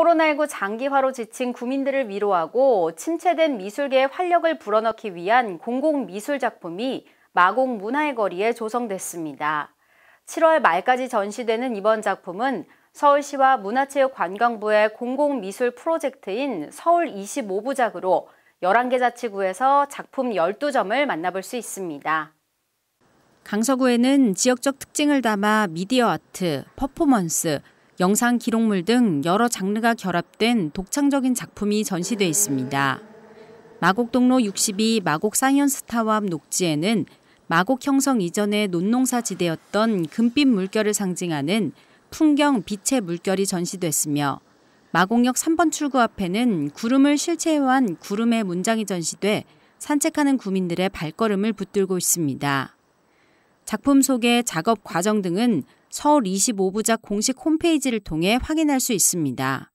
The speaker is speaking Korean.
코로나19 장기화로 지친 국민들을 위로하고 침체된 미술계의 활력을 불어넣기 위한 공공미술 작품이 마곡 문화의 거리에 조성됐습니다. 7월 말까지 전시되는 이번 작품은 서울시와 문화체육관광부의 공공미술 프로젝트인 서울 25부작으로 11개 자치구에서 작품 12점을 만나볼 수 있습니다. 강서구에는 지역적 특징을 담아 미디어 아트, 퍼포먼스, 영상 기록물 등 여러 장르가 결합된 독창적인 작품이 전시돼 있습니다. 마곡동로 62 마곡 사이언스타워앞 녹지에는 마곡 형성 이전의 논농사 지대였던 금빛 물결을 상징하는 풍경 빛의 물결이 전시됐으며 마곡역 3번 출구 앞에는 구름을 실체화한 구름의 문장이 전시돼 산책하는 구민들의 발걸음을 붙들고 있습니다. 작품 속의 작업 과정 등은 서울 25부작 공식 홈페이지를 통해 확인할 수 있습니다.